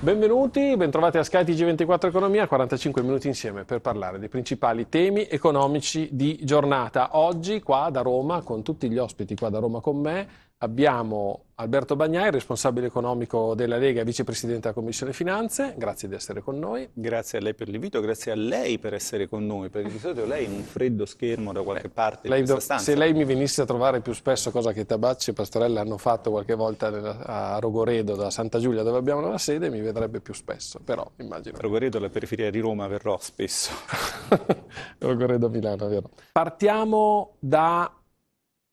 Benvenuti, bentrovati a skytg 24 Economia, 45 minuti insieme per parlare dei principali temi economici di giornata. Oggi qua da Roma, con tutti gli ospiti qua da Roma con me, abbiamo Alberto Bagnai, responsabile economico della Lega e vicepresidente della Commissione Finanze. Grazie di essere con noi. Grazie a lei per l'invito, grazie a lei per essere con noi, perché di solito lei in un freddo schermo da qualche eh, parte lei, Se lei mi venisse a trovare più spesso, cosa che Tabacci e Pastorella hanno fatto qualche volta a Rogoredo, da Santa Giulia, dove abbiamo la sede, mi vedrebbe più spesso, però immagino. Rogoredo la periferia di Roma verrò spesso. Rogoredo Milano, vero. Partiamo da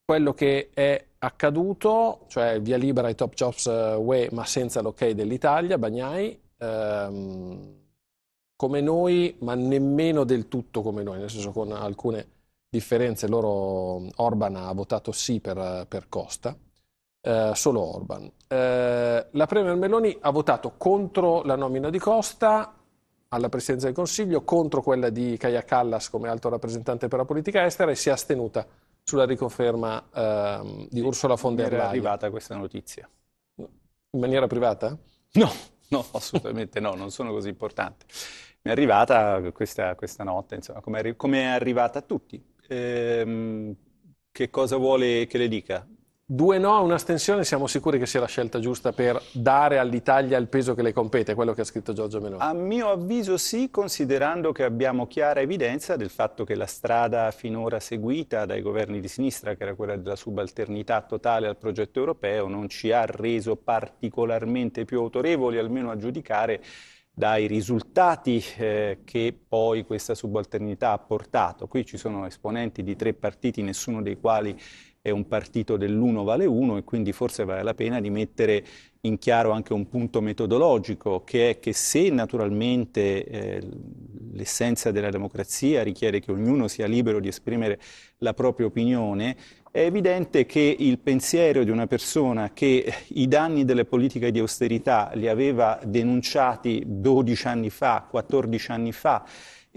quello che è accaduto, cioè via libera ai top jobs UE eh, ma senza l'ok dell'Italia, Bagnai, ehm, come noi ma nemmeno del tutto come noi, nel senso con alcune differenze, loro Orban ha votato sì per, per Costa, eh, solo Orban. Eh, la Premier Meloni ha votato contro la nomina di Costa alla Presidenza del Consiglio, contro quella di Kaya Callas come alto rappresentante per la politica estera e si è astenuta sulla riconferma ehm, di Ursula von der Leyen. Come è arrivata questa notizia. In maniera privata? No, no, assolutamente no, non sono così importante. Mi è arrivata questa, questa notte, insomma, come è, arrivata a tutti. Ehm, che cosa vuole che le dica? Due no a un'astensione, siamo sicuri che sia la scelta giusta per dare all'Italia il peso che le compete, quello che ha scritto Giorgio Meloni? A mio avviso sì, considerando che abbiamo chiara evidenza del fatto che la strada finora seguita dai governi di sinistra, che era quella della subalternità totale al progetto europeo, non ci ha reso particolarmente più autorevoli, almeno a giudicare dai risultati eh, che poi questa subalternità ha portato. Qui ci sono esponenti di tre partiti, nessuno dei quali è un partito dell'uno vale uno e quindi forse vale la pena di mettere in chiaro anche un punto metodologico che è che se naturalmente eh, l'essenza della democrazia richiede che ognuno sia libero di esprimere la propria opinione, è evidente che il pensiero di una persona che i danni delle politiche di austerità li aveva denunciati 12 anni fa, 14 anni fa,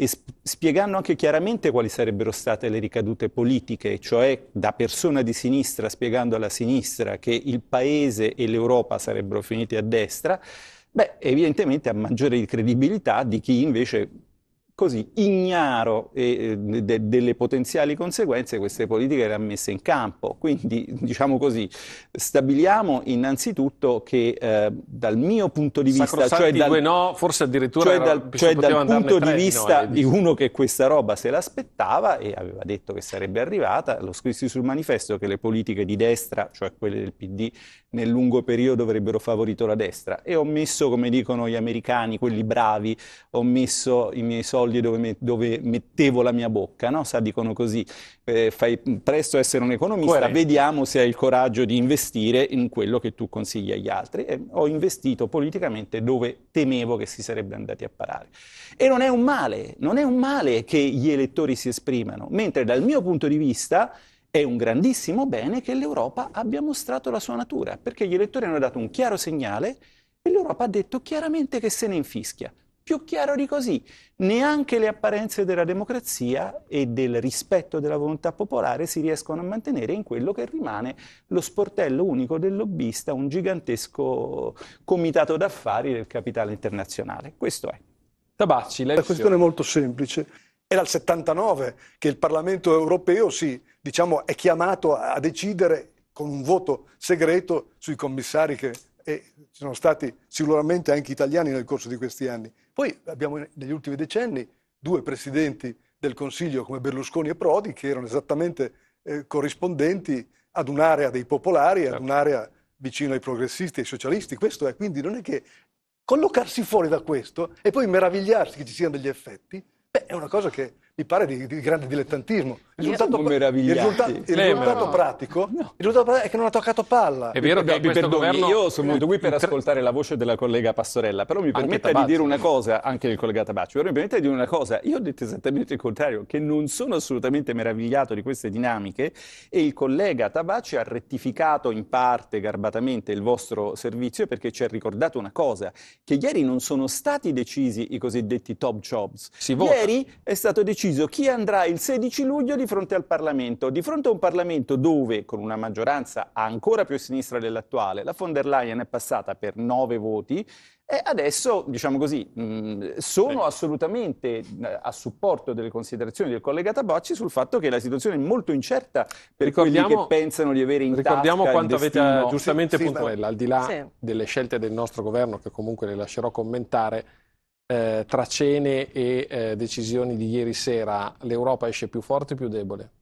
e spiegando anche chiaramente quali sarebbero state le ricadute politiche, cioè da persona di sinistra spiegando alla sinistra che il Paese e l'Europa sarebbero finiti a destra, beh, evidentemente ha maggiore credibilità di chi invece così ignaro eh, eh, de, delle potenziali conseguenze queste politiche le ha messe in campo. Quindi, diciamo così, stabiliamo innanzitutto che eh, dal mio punto di vista, cioè dal, no, forse addirittura cioè dal, cioè dal punto di vista no, di uno che questa roba se l'aspettava e aveva detto che sarebbe arrivata, lo scrissi sul manifesto che le politiche di destra, cioè quelle del PD, nel lungo periodo avrebbero favorito la destra. E ho messo, come dicono gli americani, quelli bravi, ho messo i miei soldi fogli dove, met dove mettevo la mia bocca, no? Sa, dicono così, eh, fai presto a essere un economista, Coerente. vediamo se hai il coraggio di investire in quello che tu consigli agli altri. E ho investito politicamente dove temevo che si sarebbe andati a parare. E non è un male, non è un male che gli elettori si esprimano, mentre dal mio punto di vista è un grandissimo bene che l'Europa abbia mostrato la sua natura, perché gli elettori hanno dato un chiaro segnale e l'Europa ha detto chiaramente che se ne infischia più chiaro di così. Neanche le apparenze della democrazia e del rispetto della volontà popolare si riescono a mantenere in quello che rimane lo sportello unico del lobbista, un gigantesco comitato d'affari del capitale internazionale. Questo è. Tabacci, la questione è molto semplice. È dal 79 che il Parlamento europeo si, diciamo, è chiamato a decidere con un voto segreto sui commissari che eh, ci sono stati sicuramente anche italiani nel corso di questi anni poi abbiamo negli ultimi decenni due presidenti del Consiglio come Berlusconi e Prodi che erano esattamente eh, corrispondenti ad un'area dei popolari, ad certo. un'area vicino ai progressisti e ai socialisti. Questo è, quindi non è che collocarsi fuori da questo e poi meravigliarsi che ci siano degli effetti, beh, è una cosa che mi pare di, di grande dilettantismo. Il risultato, il risultato, il risultato no. pratico, il risultato è che non ha toccato palla. È vero mi perdoni, governo... io sono venuto qui per ascoltare la voce della collega Pastorella, però mi permetta di dire una cosa, anche il collega Tabacci, però mi permetta di dire una cosa, io ho detto esattamente il contrario, che non sono assolutamente meravigliato di queste dinamiche e il collega Tabacci ha rettificato in parte garbatamente il vostro servizio perché ci ha ricordato una cosa, che ieri non sono stati decisi i cosiddetti top jobs. Si ieri vota. è stato deciso deciso chi andrà il 16 luglio di fronte al Parlamento, di fronte a un Parlamento dove, con una maggioranza ancora più a sinistra dell'attuale, la von der Leyen è passata per nove voti, e adesso, diciamo così, sono assolutamente a supporto delle considerazioni del collega Tabacci sul fatto che la situazione è molto incerta per ricordiamo, quelli che pensano di avere in Ricordiamo quanto avete giustamente sì, sì, puntuella, al di là sì. delle scelte del nostro governo, che comunque le lascerò commentare, eh, tra cene e eh, decisioni di ieri sera l'Europa esce più forte o più debole?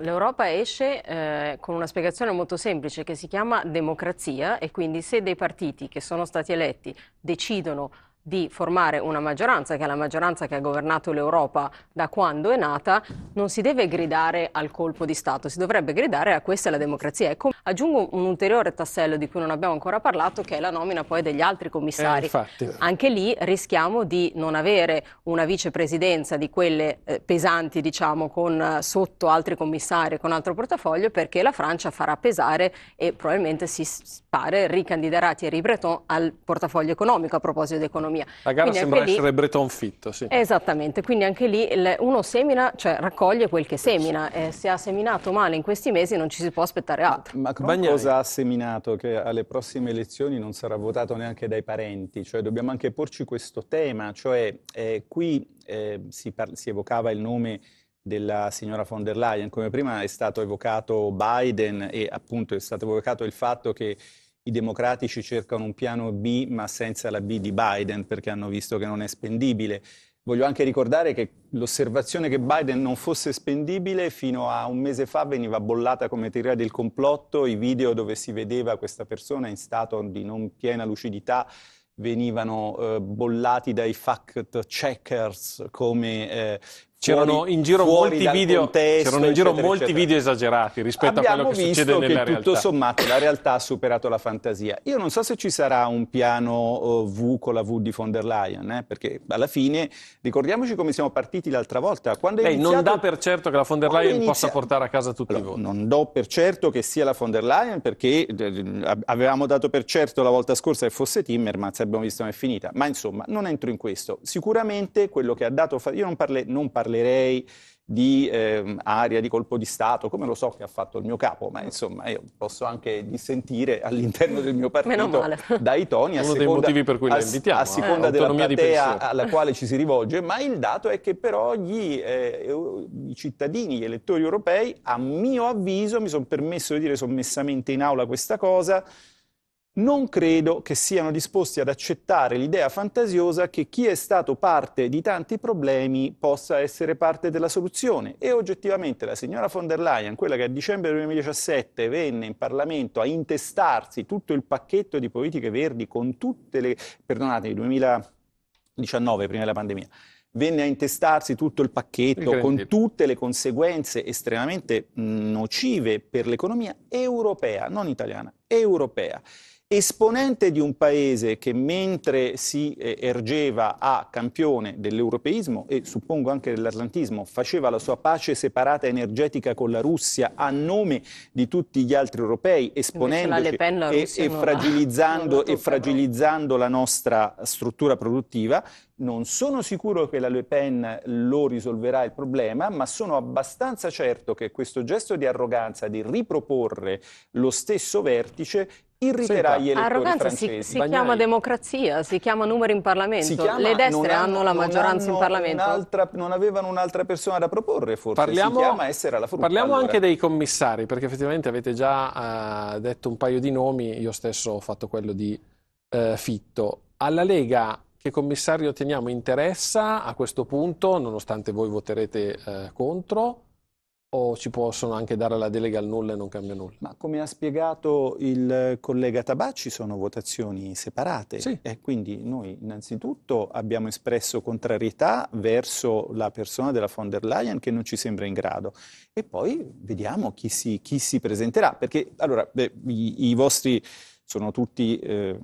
L'Europa esce eh, con una spiegazione molto semplice che si chiama democrazia e quindi se dei partiti che sono stati eletti decidono di formare una maggioranza, che è la maggioranza che ha governato l'Europa da quando è nata, non si deve gridare al colpo di Stato, si dovrebbe gridare a questa è la democrazia. Ecco, aggiungo un ulteriore tassello di cui non abbiamo ancora parlato, che è la nomina poi degli altri commissari. Eh, Anche lì rischiamo di non avere una vicepresidenza di quelle eh, pesanti, diciamo, con eh, sotto altri commissari, con altro portafoglio, perché la Francia farà pesare e probabilmente si spare ricandiderà Thierry Breton al portafoglio economico a proposito di economia dell'economia. La gara quindi sembra essere lì... Breton Fit, sì. Esattamente, quindi anche lì uno semina, cioè raccoglie quel che semina. Eh, se ha seminato male in questi mesi non ci si può aspettare altro. Ma cosa ha seminato? Che alle prossime elezioni non sarà votato neanche dai parenti, cioè dobbiamo anche porci questo tema, cioè eh, qui eh, si, si evocava il nome della signora von der Leyen, come prima è stato evocato Biden e appunto è stato evocato il fatto che i democratici cercano un piano B ma senza la B di Biden perché hanno visto che non è spendibile. Voglio anche ricordare che l'osservazione che Biden non fosse spendibile fino a un mese fa veniva bollata come teoria del complotto, i video dove si vedeva questa persona in stato di non piena lucidità venivano eh, bollati dai fact checkers come eh, C'erano in giro molti, video, contesto, c'erano in giro eccetera, molti eccetera. video esagerati rispetto Abbiamo a quello che succede nella che, realtà. Tutto sommato la realtà ha superato la fantasia. Io non so se ci sarà un piano eh, V con la V di von der Leyen, eh, perché alla fine ricordiamoci come siamo partiti l'altra volta. Quando Lei iniziato, non dà per certo che la von der Leyen inizia... possa portare a casa tutti allora, i voti. Non do per certo che sia la von der Leyen perché eh, eh, avevamo dato per certo la volta scorsa che fosse Timmermans e abbiamo visto come è finita. Ma insomma non entro in questo. Sicuramente quello che ha dato... Io non, parle, non parlerò parlerei di eh, aria di colpo di Stato, come lo so che ha fatto il mio capo, ma insomma io posso anche dissentire all'interno del mio partito dai toni a Uno seconda, a, a eh. seconda eh, della platea alla quale ci si rivolge, ma il dato è che però gli, eh, i cittadini, gli elettori europei, a mio avviso, mi sono permesso di dire sommessamente in aula questa cosa, non credo che siano disposti ad accettare l'idea fantasiosa che chi è stato parte di tanti problemi possa essere parte della soluzione. E oggettivamente la signora von der Leyen, quella che a dicembre 2017 venne in Parlamento a intestarsi tutto il pacchetto di politiche verdi con tutte le... perdonatemi, 2019, prima della pandemia, venne a intestarsi tutto il pacchetto con tutte le conseguenze estremamente nocive per l'economia europea, non italiana, europea esponente di un paese che mentre si eh, ergeva a campione dell'europeismo e suppongo anche dell'atlantismo, faceva la sua pace separata energetica con la Russia a nome di tutti gli altri europei, esponendoci Pen, e, e, fragilizzando, la, e fragilizzando la nostra struttura produttiva, non sono sicuro che la Le Pen lo risolverà il problema, ma sono abbastanza certo che questo gesto di arroganza di riproporre lo stesso vertice irriterà Senta, gli elettori arroganza francesi. Si, si chiama democrazia, si chiama numeri in Parlamento. Chiama, Le destre hanno, hanno, la maggioranza hanno in Parlamento. Non avevano un'altra persona da proporre, forse parliamo, si chiama essere alla frutta. Parliamo allora. anche dei commissari, perché effettivamente avete già uh, detto un paio di nomi, io stesso ho fatto quello di uh, Fitto. Alla Lega che commissario teniamo interessa a questo punto, nonostante voi voterete uh, contro? o ci possono anche dare la delega al nulla e non cambia nulla? Ma come ha spiegato il collega Tabacci sono votazioni separate sì. e quindi noi innanzitutto abbiamo espresso contrarietà verso la persona della von der Leyen che non ci sembra in grado e poi vediamo chi si, chi si presenterà perché allora beh, i, i vostri sono tutti eh,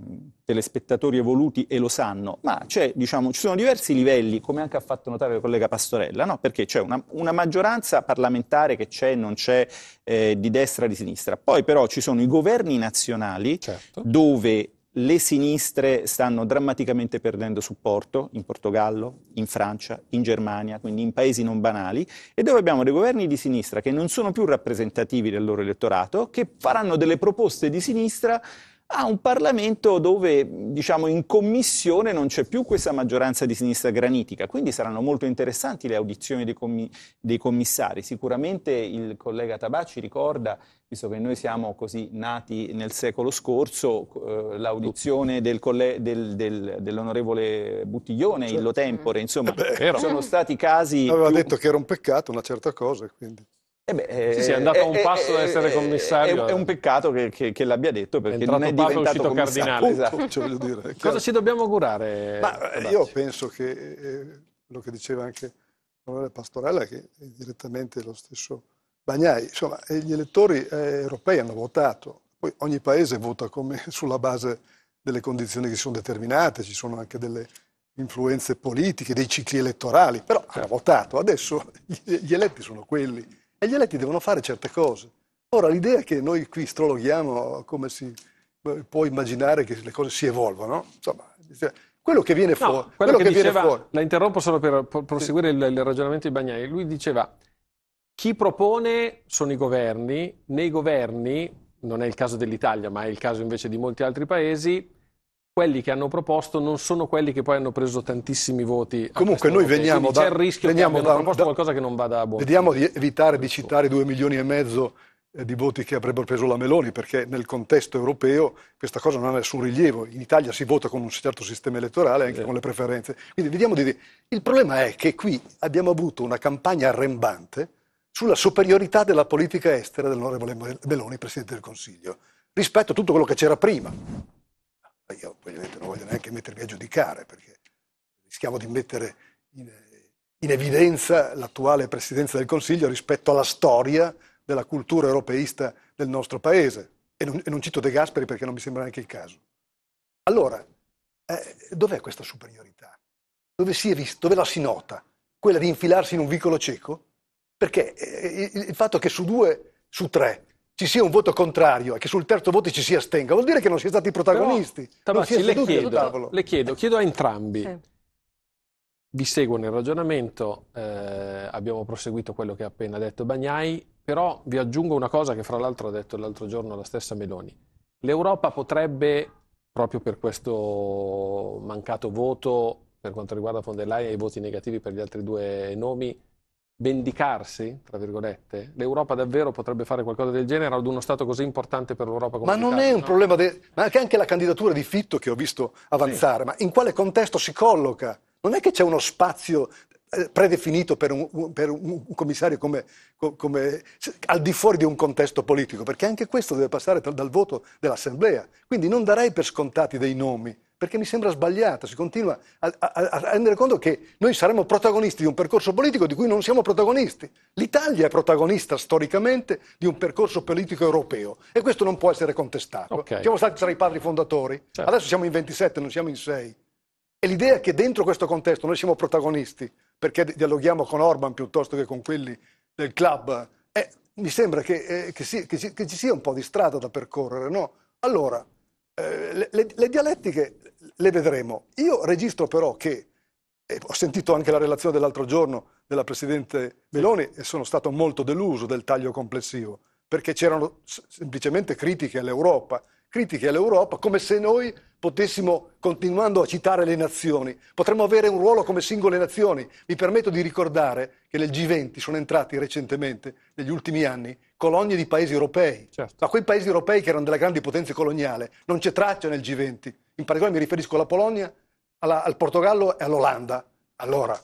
telespettatori evoluti e lo sanno, ma diciamo, ci sono diversi livelli, come anche ha fatto notare il collega Pastorella, no? perché c'è una, una, maggioranza parlamentare che c'è e non c'è eh, di destra e di sinistra. Poi però ci sono i governi nazionali certo. dove le sinistre stanno drammaticamente perdendo supporto in Portogallo, in Francia, in Germania, quindi in paesi non banali, e dove abbiamo dei governi di sinistra che non sono più rappresentativi del loro elettorato, che faranno delle proposte di sinistra a un Parlamento dove diciamo, in commissione non c'è più questa maggioranza di sinistra granitica, quindi saranno molto interessanti le audizioni dei, commi- dei commissari. Sicuramente il collega Tabacci ricorda visto che noi siamo così nati nel secolo scorso, eh, l'audizione del colle- del, del, dell'onorevole Buttiglione, certo. illo tempore, insomma, eh Beh, sono stati casi... Aveva più... detto che era un peccato una certa cosa, quindi... Eh beh, sì, sì, è eh, andato a eh, un passo eh, da essere commissario. È, un peccato che, che, che l'abbia detto perché è non è diventato è cardinale. Esatto. Cioè, dire, Cosa ci dobbiamo augurare? Ma, io penso che quello che diceva anche l'onorevole Pastorella, che direttamente lo stesso Bagnai, insomma, gli elettori europei hanno votato, poi ogni paese vota come, sulla base delle condizioni che si sono determinate, ci sono anche delle influenze politiche, dei cicli elettorali, però hanno votato, adesso gli eletti sono quelli e gli eletti devono fare certe cose. Ora, l'idea che noi qui strologhiamo come si può immaginare che le cose si evolvono, insomma, quello che viene fuori. No, quello, quello, che, che diceva, fuori. La interrompo solo per proseguire sì. il, il, ragionamento di Bagnai. Lui diceva: chi propone sono i governi, nei governi, non è il caso dell'Italia, ma è il caso invece di molti altri paesi quelli che hanno proposto non sono quelli che poi hanno preso tantissimi voti. Comunque noi veniamo da... C'è il rischio veniamo che abbiano da, proposto da, qualcosa che non vada a buon. Vediamo di evitare di citare due milioni e mezzo eh, di voti che avrebbero preso la Meloni, perché nel contesto europeo questa cosa non ha nessun rilievo. In Italia si vota con un certo sistema elettorale, anche eh. con le preferenze. Quindi vediamo di... Il problema è che qui abbiamo avuto una campagna arrembante sulla superiorità della politica estera dell'onorevole Meloni, Presidente del Consiglio, rispetto a tutto quello che c'era prima io ovviamente non voglio neanche mettermi a giudicare perché rischiamo di mettere in, in evidenza l'attuale Presidenza del Consiglio rispetto alla storia della cultura europeista del nostro Paese. E non, e non cito De Gasperi perché non mi sembra neanche il caso. Allora, eh, dov'è questa superiorità? Dove, si vist- dove la si nota? Quella di infilarsi in un vicolo cieco? Perché eh, il, il fatto che su due, su tre, ci sia un voto contrario e che sul terzo voto ci si astenga, vuol dire che non si è stati protagonisti. Però, Tabacci, le, chiedo, le chiedo, chiedo, a entrambi. Eh. Vi seguo nel ragionamento, eh, abbiamo proseguito quello che ha appena detto Bagnai, però vi aggiungo una cosa che fra l'altro ha detto l'altro giorno la stessa Meloni. L'Europa potrebbe, proprio per questo mancato voto per quanto riguarda von der Leyen e i voti negativi per gli altri due nomi, vendicarsi, tra virgolette? L'Europa davvero potrebbe fare qualcosa del genere ad uno Stato così importante per l'Europa come Ma non è un no? problema, de... ma anche, anche la candidatura di Fitto che ho visto avanzare, sì. ma in quale contesto si colloca? Non è che c'è uno spazio eh, predefinito per un, per un commissario come, come, al di fuori di un contesto politico, perché anche questo deve passare dal voto dell'Assemblea. Quindi non darei per scontati dei nomi perché mi sembra sbagliata, si continua a, a, a, rendere conto che noi saremo protagonisti di un percorso politico di cui non siamo protagonisti. L'Italia è protagonista storicamente di un percorso politico europeo e questo non può essere contestato. Okay. Siamo stati tra i padri fondatori, certo. adesso siamo in 27, non siamo in 6. E l'idea che dentro questo contesto noi siamo protagonisti, perché dialoghiamo con Orban piuttosto che con quelli del club, eh, mi sembra che, eh, che, si, che, si, che ci sia un po' di strada da percorrere, no? Allora, eh, le, le, dialettiche le vedremo. Io registro però che, e ho sentito anche la relazione dell'altro giorno della Presidente Meloni e sono stato molto deluso del taglio complessivo, perché c'erano semplicemente critiche all'Europa critiche all'Europa come se noi potessimo, continuando a citare le nazioni, potremmo avere un ruolo come singole nazioni. Mi permetto di ricordare che nel G20 sono entrati recentemente, negli ultimi anni, colonie di paesi europei. Certo. Ma quei paesi europei che erano delle grandi potenze coloniali, non c'è traccia nel G20. In particolare mi riferisco alla Polonia, alla, al Portogallo e all'Olanda. Allora,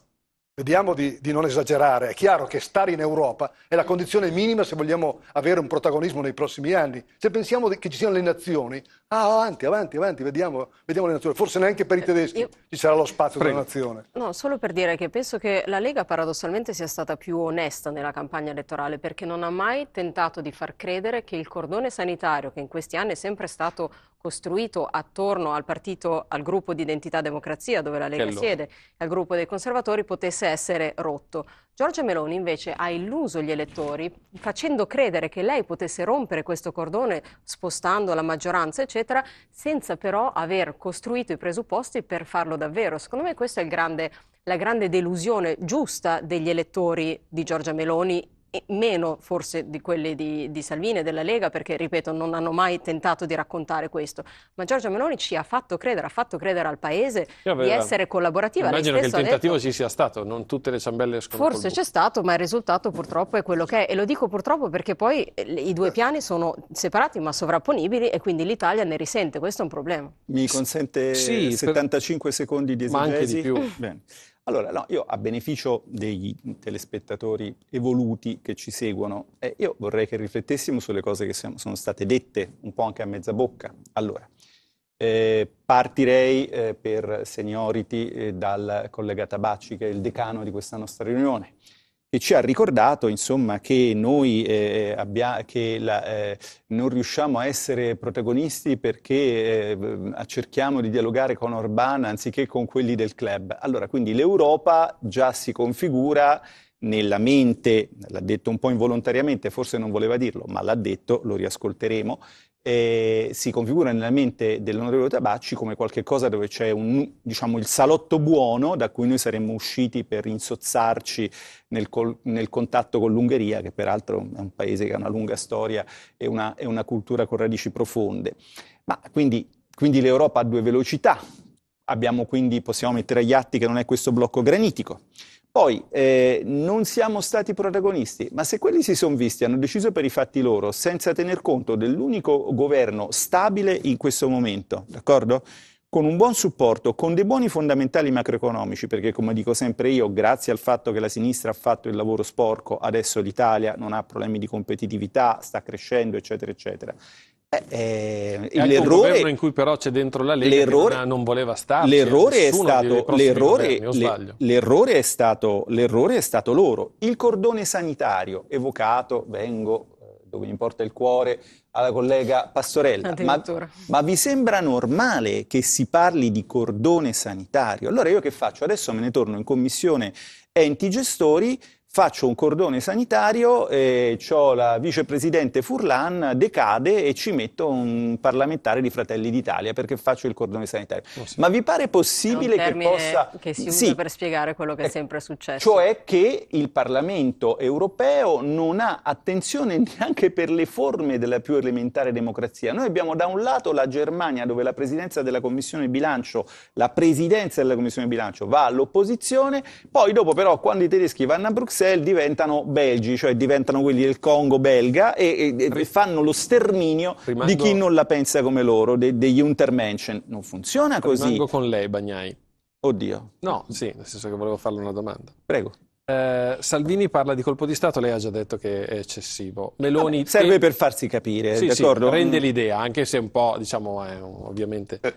Vediamo di, di, non esagerare. È chiaro che stare in Europa è la condizione minima se vogliamo avere un protagonismo nei prossimi anni. Se pensiamo che ci siano le nazioni, ah, avanti, avanti, avanti, vediamo, vediamo le nazioni. Forse neanche per i eh, tedeschi Io... ci sarà lo spazio Prego. della nazione. No, solo per dire che penso che la Lega paradossalmente sia stata più onesta nella campagna elettorale perché non ha mai tentato di far credere che il cordone sanitario, che in questi anni è sempre stato costruito attorno al partito, al gruppo di Identità Democrazia, dove la Lega siede, al gruppo dei conservatori, potesse essere rotto. Giorgia Meloni invece ha illuso gli elettori facendo credere che lei potesse rompere questo cordone spostando la maggioranza, eccetera, senza però aver costruito i presupposti per farlo davvero. Secondo me questa è grande, la grande delusione giusta degli elettori di Giorgia Meloni meno forse di quelle di, di Salvini e della Lega, perché ripeto, non hanno mai tentato di raccontare questo. Ma Giorgia Meloni ci ha fatto credere, ha fatto credere al Paese di essere collaborativa. Immagino che il tentativo detto, ci sia stato, non tutte le ciambelle escono. Forse c'è stato, ma il risultato purtroppo è quello che è. E lo dico purtroppo perché poi eh, i due piani sono separati ma sovrapponibili e quindi l'Italia ne risente. Questo è un problema. Mi consente sì, 75 per... secondi di esegesi? Ma anche di più. Bene. Allora, no, io a beneficio dei telespettatori evoluti che ci seguono, eh, io vorrei che riflettessimo sulle cose che sono state dette, un po' anche a mezza bocca. Allora, eh, partirei eh, per seniority eh, dal collega Tabacci, che è il decano di questa nostra riunione che ci ha ricordato insomma, che noi eh, abbia, che la, eh, non riusciamo a essere protagonisti perché eh, cerchiamo di dialogare con Orbán anziché con quelli del club. Allora, quindi l'Europa già si configura nella mente, l'ha detto un po' involontariamente, forse non voleva dirlo, ma l'ha detto, lo riascolteremo, eh, si configura nella mente dell'onorevole Tabacci come qualcosa dove c'è un, diciamo, il salotto buono da cui noi saremmo usciti per insozzarci nel, col, nel, contatto con l'Ungheria, che peraltro è un paese che ha una lunga storia e una, e una cultura con radici profonde. Ma quindi, quindi l'Europa ha due velocità, Abbiamo quindi, possiamo mettere agli atti che non è questo blocco granitico. Poi eh, non siamo stati protagonisti, ma se quelli si sono visti, hanno deciso per i fatti loro, senza tener conto dell'unico governo stabile in questo momento, d'accordo? Con un buon supporto, con dei buoni fondamentali macroeconomici, perché come dico sempre io, grazie al fatto che la sinistra ha fatto il lavoro sporco, adesso l'Italia non ha problemi di competitività, sta crescendo, eccetera, eccetera. Eh, eh, l'errore, in cui però c'è dentro la legge l'errore, non, voleva stare. L'errore è, stato, l'errore, governi, l'errore, è stato, l'errore è stato loro. Il cordone sanitario evocato, vengo eh, dove mi importa il cuore, alla collega Pastorella. Ma, ma, vi sembra normale che si parli di cordone sanitario? Allora io che faccio? Adesso me ne torno in commissione enti gestori faccio un cordone sanitario, eh, ho la vicepresidente Furlan, decade e ci metto un parlamentare di Fratelli d'Italia perché faccio il cordone sanitario. Oh, sì. Ma vi pare possibile che possa... che si usa sì. per spiegare quello che è ecco. sempre successo. Cioè che il Parlamento europeo non ha attenzione neanche per le forme della più elementare democrazia. Noi abbiamo da un lato la Germania dove la presidenza della Commissione Bilancio, la presidenza della Commissione Bilancio va all'opposizione, poi dopo però quando i tedeschi vanno a Bruxelles Sahel diventano belgi, cioè diventano quelli del Congo belga e, e, e fanno lo sterminio Rimango... di chi non la pensa come loro, de, degli Untermenschen. Non funziona così. Rimango con lei, Bagnai. Oddio. No, sì, nel senso che volevo farle una domanda. Prego. Eh, Salvini parla di colpo di Stato, lei ha già detto che è eccessivo. Meloni Vabbè, serve e... per farsi capire, sì, d'accordo? Sì, rende l'idea, anche se un po', diciamo, è, ovviamente... Eh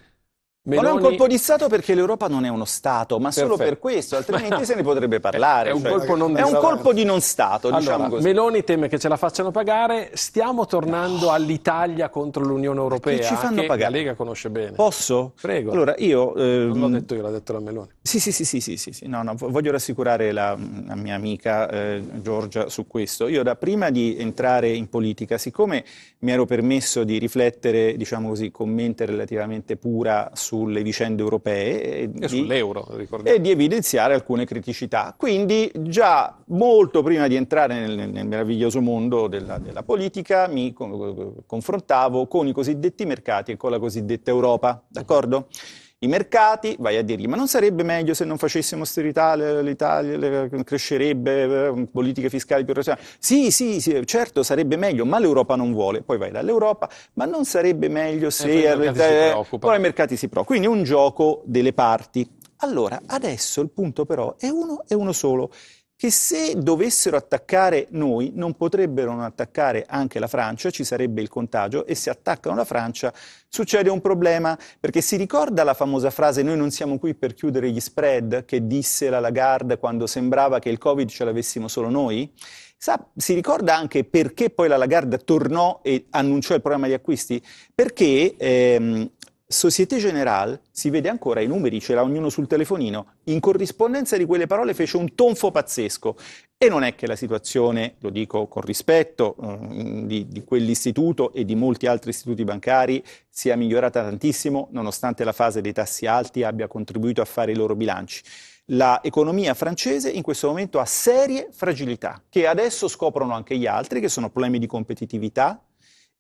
Meloni... non è un colpo di Stato perché l'Europa non è uno Stato, ma Perfetto. solo per questo, altrimenti se ne potrebbe parlare. È un, cioè, colpo, non è un colpo, di non Stato, diciamo allora, diciamo così. Meloni teme che ce la facciano pagare, stiamo tornando oh. all'Italia contro l'Unione Europea, che, ci fanno che pagare? la Lega conosce bene. Posso? Prego. Allora, io... Ehm... Non l'ho detto io, l'ha detto la Meloni. Sì, sì, sì, sì, sì, sì, sì. No, no, voglio rassicurare la, la mia amica eh, Giorgia su questo. Io da prima di entrare in politica, siccome mi ero permesso di riflettere, diciamo così, con mente relativamente pura su sulle vicende europee e, e sull'euro, E di evidenziare alcune criticità. Quindi già molto prima di entrare nel, nel meraviglioso mondo della, della politica mi confrontavo con i cosiddetti mercati e con la cosiddetta Europa, d'accordo? Uh-huh i mercati, vai a dirgli ma non sarebbe meglio se non facessimo austerità, l'Italia crescerebbe, eh, politiche fiscali più razionali. Sì, sì, sì, certo sarebbe meglio, ma l'Europa non vuole. Poi vai dall'Europa, ma non sarebbe meglio eh, se... Eh, poi, i mercati, eh, poi i mercati si preoccupano. Quindi è un gioco delle parti. Allora, adesso il punto però è uno e uno solo che se dovessero attaccare noi non potrebbero non attaccare anche la Francia, ci sarebbe il contagio e se attaccano la Francia succede un problema, perché si ricorda la famosa frase noi non siamo qui per chiudere gli spread che disse la Lagarde quando sembrava che il Covid ce l'avessimo solo noi? Sa, si ricorda anche perché poi la Lagarde tornò e annunciò il programma di acquisti? Perché ehm, Societe Generale si vede ancora i numeri, c'era ognuno sul telefonino. In corrispondenza di quelle parole fece un tonfo pazzesco. E non è che la situazione, lo dico con rispetto, mm, di, di quell'istituto e di molti altri istituti bancari sia migliorata tantissimo, nonostante la fase dei tassi alti abbia contribuito a fare i loro bilanci. L'economia francese in questo momento ha serie fragilità, che adesso scoprono anche gli altri, che sono problemi di competitività,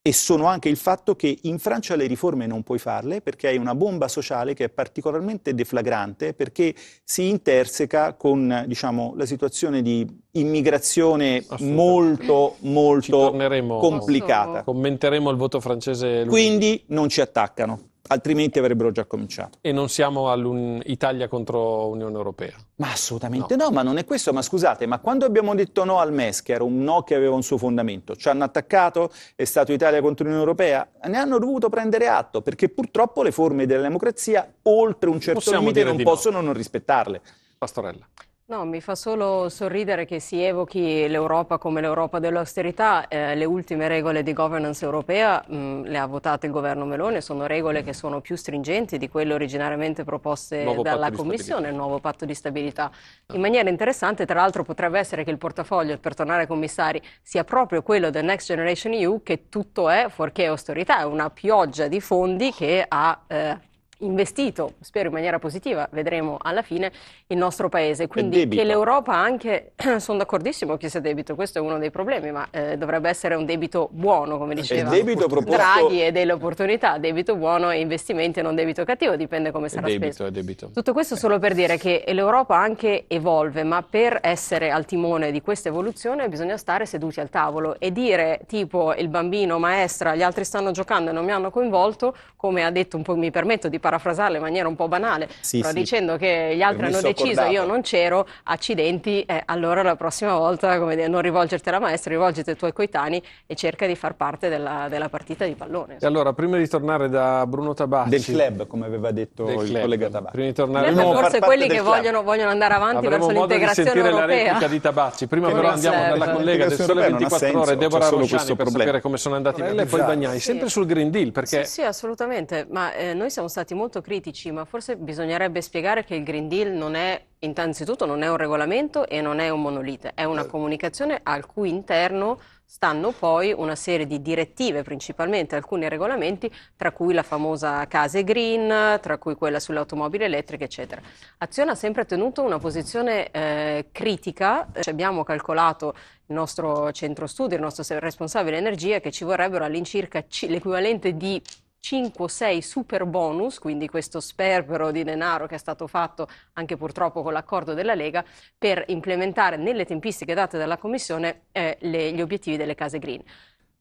e sono anche il fatto che in Francia le riforme non puoi farle perché hai una bomba sociale che è particolarmente deflagrante perché si interseca con diciamo, la situazione di immigrazione molto molto complicata. Commenteremo il voto francese. Lunedì. Quindi non ci attaccano altrimenti avrebbero già cominciato. E non siamo all'Italia contro Unione Europea? Ma assolutamente no. no. ma non è questo, ma scusate, ma quando abbiamo detto no al MES, che era un no che aveva un suo fondamento, ci hanno attaccato, è stato Italia contro Unione Europea, ne hanno dovuto prendere atto, perché purtroppo le forme della democrazia, oltre un certo Possiamo limite, non possono no. non rispettarle. Pastorella. No, mi fa solo sorridere che si evochi l'Europa come l'Europa dell'austerità. Eh, le ultime regole di governance europea mh, mm, le ha votate il governo Melone, sono regole che sono più stringenti di quelle originariamente proposte nuovo dalla Commissione, il nuovo patto di stabilità. In maniera interessante, tra l'altro, potrebbe essere che il portafoglio, per tornare ai commissari, sia proprio quello del Next Generation EU, che tutto è fuorché austerità, è una pioggia di fondi che ha... Eh, investito, spero in maniera positiva, vedremo alla fine, il nostro paese. Quindi che l'Europa anche, sono d'accordissimo che sia debito, questo è uno dei problemi, ma eh, dovrebbe essere un debito buono, come diceva debito proposto... Draghi e delle opportunità, debito buono e investimenti, e non debito cattivo, dipende come sarà debito, speso. Debito. Tutto questo solo per dire che l'Europa anche evolve, ma per essere al timone di questa evoluzione bisogna stare seduti al tavolo e dire tipo il bambino, maestra, gli altri stanno giocando e non mi hanno coinvolto, come ha detto un po', mi permetto di parlare, parafrasarla in maniera un po' banale, sì, però sì. dicendo che gli altri hanno deciso, accordato. io non c'ero, accidenti, eh, allora la prossima volta dire, non rivolgerti alla maestra, rivolgiti ai tuoi coetanei e cerca di far parte della, della partita di pallone. E allora, prima di tornare da Bruno Tabacci... Del club, come aveva detto il club. collega Tabacci. Prima di tornare... No, forse quelli che vogliono, vogliono, andare avanti Avremo verso l'integrazione europea. la replica di Tabacci. Prima che però andiamo serve. dalla collega del Sole 24 Ore, Deborah Rosciani, per sapere come sono andati Corrella, e poi Bagnai. Sempre sul Green Deal, perché... Sì, assolutamente, ma eh, noi siamo stati molto critici, ma forse bisognerebbe spiegare che il Green Deal non è, innanzitutto, non è un regolamento e non è un monolite, è una eh. comunicazione al cui interno stanno poi una serie di direttive, principalmente alcuni regolamenti, tra cui la famosa case green, tra cui quella sulle automobili elettriche, eccetera. Azione ha sempre tenuto una posizione eh, critica, ci abbiamo calcolato il nostro centro studio, il nostro responsabile energia, che ci vorrebbero all'incirca c- l'equivalente di 5 6 super bonus, quindi questo sperpero di denaro che è stato fatto anche purtroppo con l'accordo della Lega, per implementare nelle tempistiche date dalla Commissione eh, le, gli obiettivi delle case green.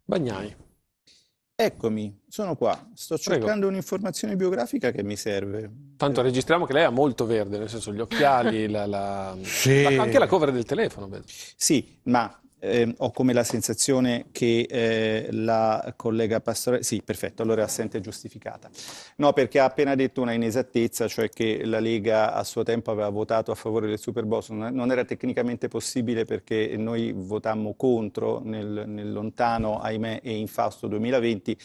Bagnai. Eccomi, sono qua. Sto cercando Prego. un'informazione biografica che mi serve. Tanto eh. registriamo che lei ha molto verde, nel senso gli occhiali, la, la, sì. la, anche la cover del telefono. Beh. Sì, ma eh, ho come la sensazione che eh, la collega Pastore... Sì, perfetto, allora assente giustificata. No, perché ha appena detto una inesattezza, cioè che la Lega a suo tempo aveva votato a favore del Superboss. Non era tecnicamente possibile perché noi votammo contro nel, nel lontano, ahimè, e fausto 2020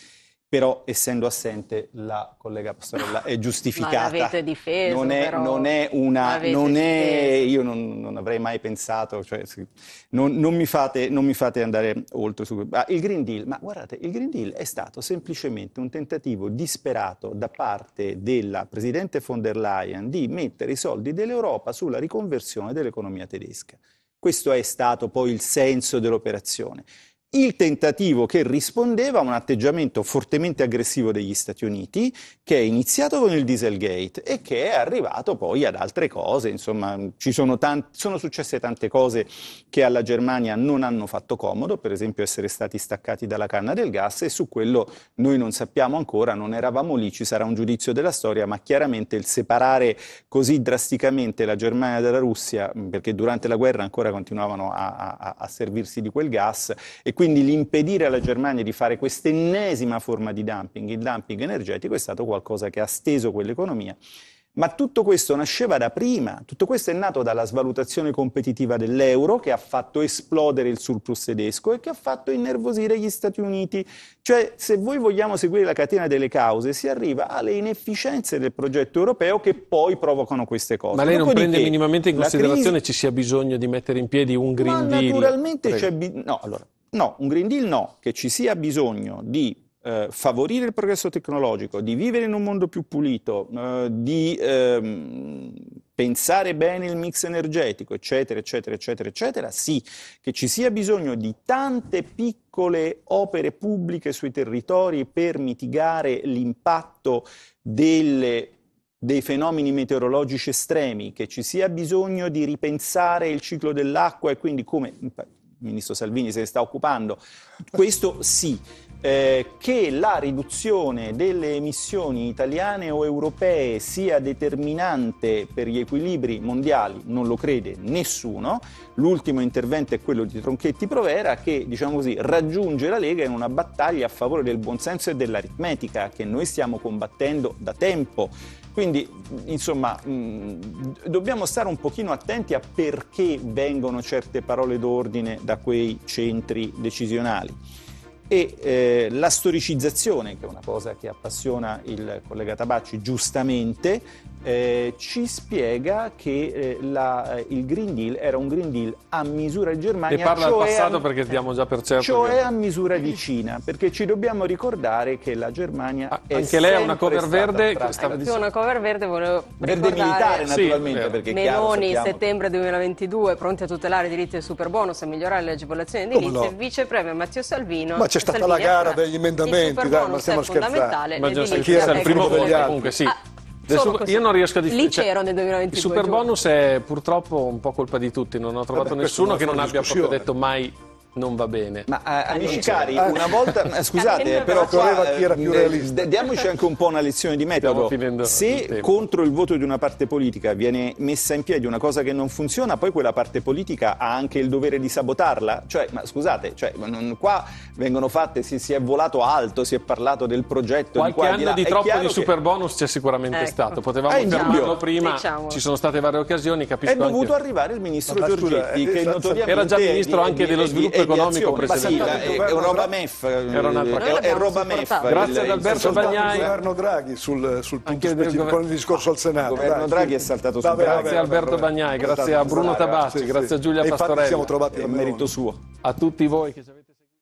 però essendo assente la collega Pastorella è giustificata. Ma l'avete difeso non è, però. Non è una... Non è, io non, non, avrei mai pensato, cioè, non, non, mi fate, non mi fate andare oltre su... Ah, il Green Deal, ma guardate, il Green Deal è stato semplicemente un tentativo disperato da parte della Presidente von der Leyen di mettere i soldi dell'Europa sulla riconversione dell'economia tedesca. Questo è stato poi il senso dell'operazione il tentativo che rispondeva a un atteggiamento fortemente aggressivo degli Stati Uniti che è iniziato con il Dieselgate e che è arrivato poi ad altre cose, insomma sono, tanti, sono, successe tante cose che alla Germania non hanno fatto comodo, per esempio essere stati staccati dalla canna del gas e su quello noi non sappiamo ancora, non eravamo lì, ci sarà un giudizio della storia, ma chiaramente il separare così drasticamente la Germania dalla Russia, perché durante la guerra ancora continuavano a, a, a servirsi di quel gas, e quindi l'impedire alla Germania di fare quest'ennesima forma di dumping, il dumping energetico, è stato qualcosa che ha steso quell'economia. Ma tutto questo nasceva da prima, tutto questo è nato dalla svalutazione competitiva dell'euro che ha fatto esplodere il surplus tedesco e che ha fatto innervosire gli Stati Uniti. Cioè, se voi vogliamo seguire la catena delle cause, si arriva alle inefficienze del progetto europeo che poi provocano queste cose. Ma lei non Dopodiché, prende minimamente in considerazione crisi... ci sia bisogno di mettere in piedi un Green ma Deal? Naturalmente Prego. c'è bisogno. No, allora, No, un Green Deal no, che ci sia bisogno di eh, favorire il progresso tecnologico, di vivere in un mondo più pulito, eh, di ehm, pensare bene il mix energetico, eccetera, eccetera, eccetera, eccetera, sì, che ci sia bisogno di tante piccole opere pubbliche sui territori per mitigare l'impatto delle dei fenomeni meteorologici estremi, che ci sia bisogno di ripensare il ciclo dell'acqua e quindi come ministro Salvini se ne sta occupando. Questo sì, eh, che la riduzione delle emissioni italiane o europee sia determinante per gli equilibri mondiali non lo crede nessuno. L'ultimo intervento è quello di Tronchetti Provera che, diciamo così, raggiunge la Lega in una battaglia a favore del buonsenso e dell'aritmetica che noi stiamo combattendo da tempo. Quindi, insomma, mh, mm, dobbiamo stare un pochino attenti a perché vengono certe parole d'ordine da quei centri decisionali e eh, la storicizzazione, che è una cosa che appassiona il collega Tabacci giustamente, eh, ci spiega che eh, la, eh, il Green Deal era un Green Deal a misura di Germania. E parla cioè al passato a, perché diamo già per certo. Cioè che... a misura di Cina, perché ci dobbiamo ricordare che la Germania ah, è Anche lei ha una cover verde. Tra... Stava... Io una cover verde volevo Verde militare naturalmente, sì, perché Meloni chiaro, settembre 2022, pronti a tutelare i diritti del super bonus, a migliorare le agevolazioni edilizie, oh, no. vice premier Matteo Salvino... Ma c'è stata Salvini la gara degli emendamenti, dai, ma stiamo scherzando. Ma giusto, chi era il primo degli altri? Comunque, sì. Ah. Super, io non riesco a discutere. Lì c'ero nel 2022. Il super bonus è purtroppo un po' colpa di tutti, non ho trovato Vabbè, nessuno che non abbia proprio detto mai non va bene. Ma eh, a, ah, amici cari, eh, una volta, eh, scusate, però qua, chi era più realista. diamoci anche un po' una lezione di metodo. Se il contro il voto di una parte politica viene messa in piedi una cosa che non funziona, poi quella parte politica ha anche il dovere di sabotarla. Cioè, ma scusate, cioè, qua vengono fatte, si, si, è volato alto, si è parlato del progetto. Qualche di qua, anno di, di troppo di super che... bonus c'è sicuramente ecco. stato. Potevamo eh, fermarlo prima, diciamo. ci sono state varie occasioni, capisco. È dovuto anche... arrivare il ministro Giorgetti, che notoriamente era già ministro anche dello sviluppo economico presente. è roba MEF. Eh, Era un'altra È roba MEF. Grazie ad Alberto Bagnai. Il governo Draghi sul, sul punto specifico, con il discorso al Senato. Il governo Draghi è saltato su Grazie a Alberto Bagnai, grazie a Bruno Tabacci, grazie a Giulia Pastorelli. Siamo trovati in merito suo. A tutti voi che ci avete